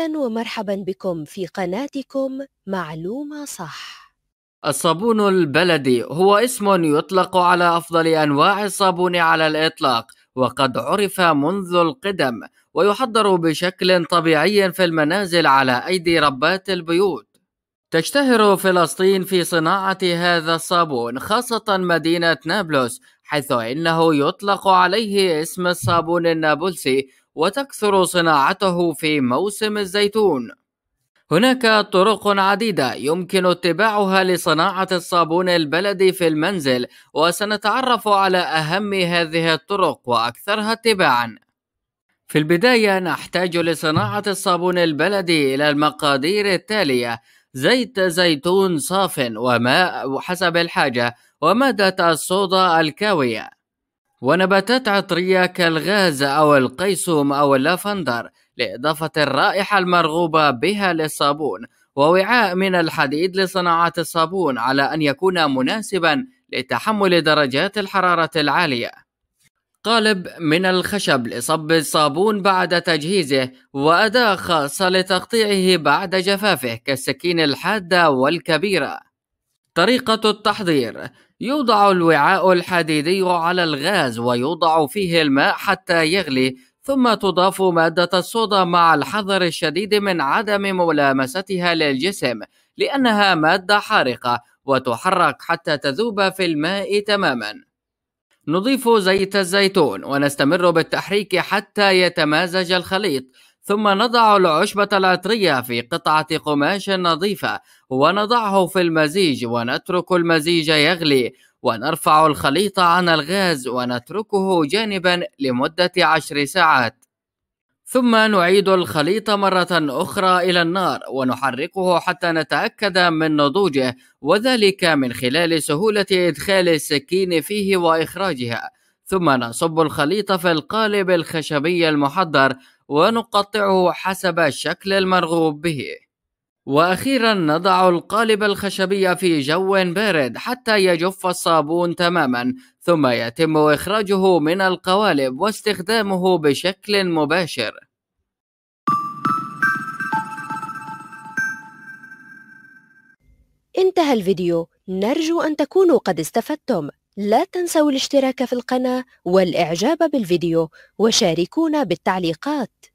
أهلا ومرحبا بكم في قناتكم معلومة صح الصابون البلدي هو اسم يطلق على أفضل أنواع الصابون على الإطلاق وقد عرف منذ القدم ويحضر بشكل طبيعي في المنازل على أيدي ربات البيوت تشتهر فلسطين في صناعة هذا الصابون خاصة مدينة نابلس حيث إنه يطلق عليه اسم الصابون النابلسي وتكثر صناعته في موسم الزيتون هناك طرق عديدة يمكن اتباعها لصناعة الصابون البلدي في المنزل وسنتعرف على أهم هذه الطرق وأكثرها اتباعاً في البداية نحتاج لصناعة الصابون البلدي إلى المقادير التالية زيت زيتون صاف وماء حسب الحاجة ومادة الصودا الكاوية ونباتات عطرية كالغاز أو القيسوم أو اللافندر لإضافة الرائحة المرغوبة بها للصابون ووعاء من الحديد لصناعة الصابون على أن يكون مناسبا لتحمل درجات الحرارة العالية قالب من الخشب لصب الصابون بعد تجهيزه وأداة خاصة لتقطيعه بعد جفافه كالسكين الحادة والكبيرة طريقة التحضير يوضع الوعاء الحديدي على الغاز ويوضع فيه الماء حتى يغلي ثم تضاف مادة الصودا مع الحذر الشديد من عدم ملامستها للجسم لأنها مادة حارقة وتحرك حتى تذوب في الماء تماماً نضيف زيت الزيتون ونستمر بالتحريك حتى يتمازج الخليط ثم نضع العشبة العطرية في قطعة قماش نظيفة ونضعه في المزيج ونترك المزيج يغلي ونرفع الخليط عن الغاز ونتركه جانبا لمدة عشر ساعات ثم نعيد الخليط مرة أخرى إلى النار ونحركه حتى نتأكد من نضوجه وذلك من خلال سهولة إدخال السكين فيه وإخراجها ثم نصب الخليط في القالب الخشبي المحضر ونقطعه حسب الشكل المرغوب به وأخيرا نضع القالب الخشبي في جو بارد حتى يجف الصابون تماما ثم يتم إخراجه من القوالب واستخدامه بشكل مباشر انتهى الفيديو نرجو أن تكونوا قد استفدتم لا تنسوا الاشتراك في القناة والإعجاب بالفيديو وشاركونا بالتعليقات